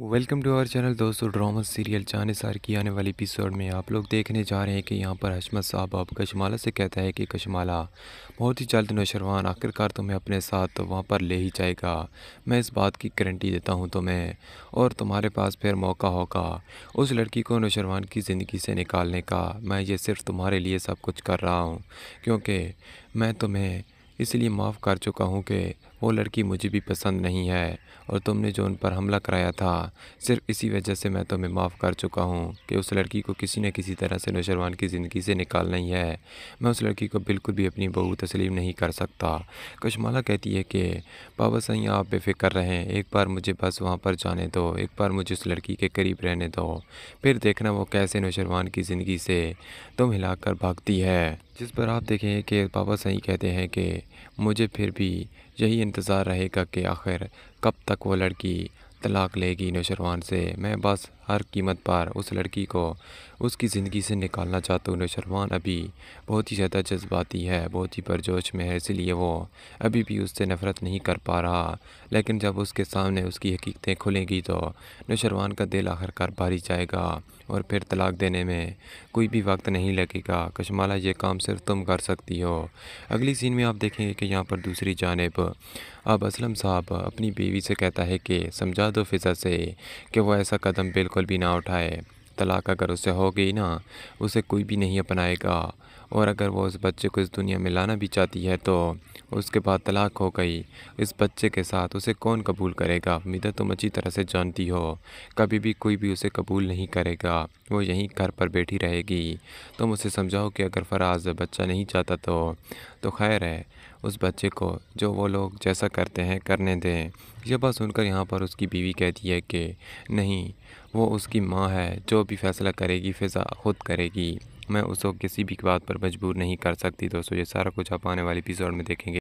welcome to our channel दोस्तों drama serial सार की आने वाली एपिसोड में आप लोग देखने जा रहे हैं कि यहाँ पर हशमत साहब अब कशमाला से कहता है कि कशमाला बहुत ही जल्द नौशरवान आखिरकार तुम्हें अपने साथ तो वहाँ पर ले ही जाएगा मैं इस बात की गारंटी देता हूँ तुम्हें और तुम्हारे पास फिर मौका होगा उस लड़की को नौशरवान की ज़िंदगी से निकालने का मैं ये सिर्फ तुम्हारे लिए सब कुछ कर रहा हूँ क्योंकि मैं तुम्हें इसलिए माफ़ कर चुका हूँ कि वो लड़की मुझे भी पसंद नहीं है और तुमने जो उन पर हमला कराया था सिर्फ इसी वजह से मैं तुम्हें माफ़ कर चुका हूँ कि उस लड़की को किसी न किसी तरह से नौशरवान की ज़िंदगी से निकालना ही है मैं उस लड़की को बिल्कुल भी अपनी बहू तस्लीम नहीं कर सकता कशमाला कहती है कि बाबा सही आप बेफिक्र रहें एक बार मुझे बस वहाँ पर जाने दो एक बार मुझे उस लड़की के करीब रहने दो फिर देखना वो कैसे नौशरवान की ज़िंदगी से तुम हिलाकर भागती है जिस पर आप देखें कि बाबा सही कहते हैं कि मुझे फिर भी यही इंतज़ार रहेगा कि आखिर कब तक वो लड़की तलाक़ लेगी नौशरवान से मैं बस हर कीमत पर उस लड़की को उसकी ज़िंदगी से निकालना चाहता हूँ नौशरवान अभी बहुत ही ज़्यादा जज्बाती है बहुत ही परजोश में है इसलिए वो अभी भी उससे नफ़रत नहीं कर पा रहा लेकिन जब उसके सामने उसकी हकीकतें खुलेंगी तो नौशरवान का दिल आखिरकार भारी जाएगा और फिर तलाक देने में कोई भी वक्त नहीं लगेगा कशमाला ये काम सिर्फ तुम कर सकती हो अगली सीन में आप देखेंगे कि यहाँ पर दूसरी जानब अब असलम साहब अपनी बीवी से कहता है कि समझा बता दो फिजा से कि वो ऐसा कदम बिल्कुल भी ना उठाए तलाक अगर उसे हो गई ना उसे कोई भी नहीं अपनाएगा और अगर वो उस बच्चे को इस दुनिया में लाना भी चाहती है तो उसके बाद तलाक हो गई इस बच्चे के साथ उसे कौन कबूल करेगा हमीदा तुम अच्छी तरह से जानती हो कभी भी कोई भी उसे कबूल नहीं करेगा वो यहीं घर पर बैठी रहेगी तुम उसे समझाओ कि अगर फराज बच्चा नहीं चाहता तो तो खैर है उस बच्चे को जो वो लोग जैसा करते हैं करने दें यह बात सुनकर यहाँ पर उसकी बीवी कहती है कि नहीं वो उसकी माँ है जो भी फैसला करेगी फिजा खुद करेगी मैं उसको किसी भी बात पर मजबूर नहीं कर सकती दोस्तों ये सारा कुछ आप आने वाले एपिसोड में देखेंगे